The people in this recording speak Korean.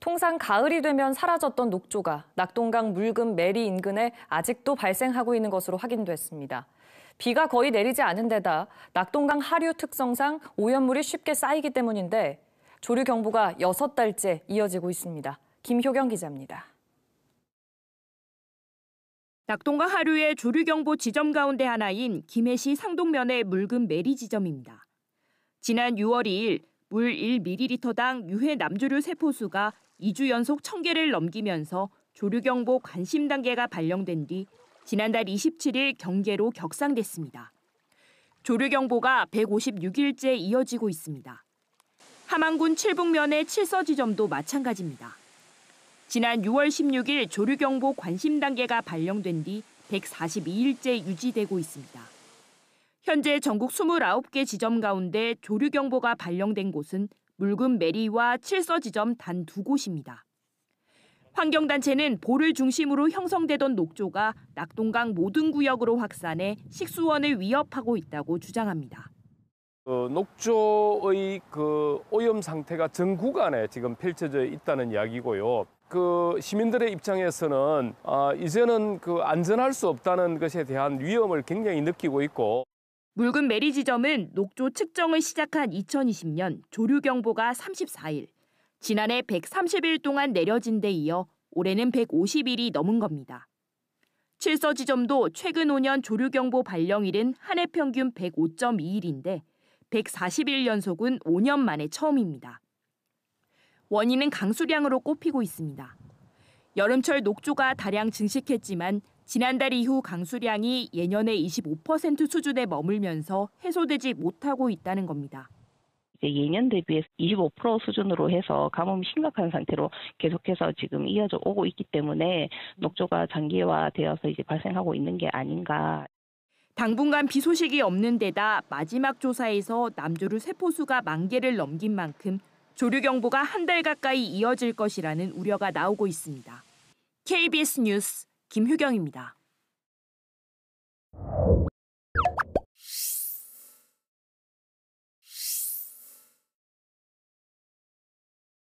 통상 가을이 되면 사라졌던 녹조가 낙동강 물금 메리 인근에 아직도 발생하고 있는 것으로 확인됐습니다. 비가 거의 내리지 않은 데다 낙동강 하류 특성상 오염물이 쉽게 쌓이기 때문인데 조류 경보가 6달째 이어지고 있습니다. 김효경 기자입니다. 낙동강 하류의 조류 경보 지점 가운데 하나인 김해시 상동면의 물금 메리 지점입니다. 지난 6월 2일 물 1ml당 유해 남조류 세포수가 2주 연속 1000개를 넘기면서 조류경보 관심 단계가 발령된 뒤 지난달 27일 경계로 격상됐습니다. 조류경보가 156일째 이어지고 있습니다. 함안군 칠북면의 칠서 지점도 마찬가지입니다. 지난 6월 16일 조류경보 관심 단계가 발령된 뒤 142일째 유지되고 있습니다. 현재 전국 29개 지점 가운데 조류경보가 발령된 곳은 물금 메리와 칠서 지점 단 두 곳입니다. 환경단체는 보를 중심으로 형성되던 녹조가 낙동강 모든 구역으로 확산해 식수원을 위협하고 있다고 주장합니다. 그 녹조의 그 오염 상태가 전 구간에 지금 펼쳐져 있다는 이야기고요. 그 시민들의 입장에서는 아, 이제는 그 안전할 수 없다는 것에 대한 위험을 굉장히 느끼고 있고 묽은 메리 지점은 녹조 측정을 시작한 2020년 조류 경보가 34일, 지난해 130일 동안 내려진 데 이어 올해는 150일이 넘은 겁니다. 칠서 지점도 최근 5년 조류 경보 발령일은 한해 평균 105.2일인데 140일 연속은 5년 만에 처음입니다. 원인은 강수량으로 꼽히고 있습니다. 여름철 녹조가 다량 증식했지만 지난달 이후 강수량이 예년의 25% 수준에 머물면서 해소되지 못하고 있다는 겁니다. 예년 대비해서 25% 수준으로 해서 가뭄이 심각한 상태로 계속해서 지금 이어져 오고 있기 때문에 녹조가 장기화되어서 이제 발생하고 있는 게 아닌가. 당분간 비 소식이 없는 데다 마지막 조사에서 남조류 세포수가 만 개를 넘긴 만큼 조류 경보가 한 달 가까이 이어질 것이라는 우려가 나오고 있습니다. KBS 뉴스 김효경입니다.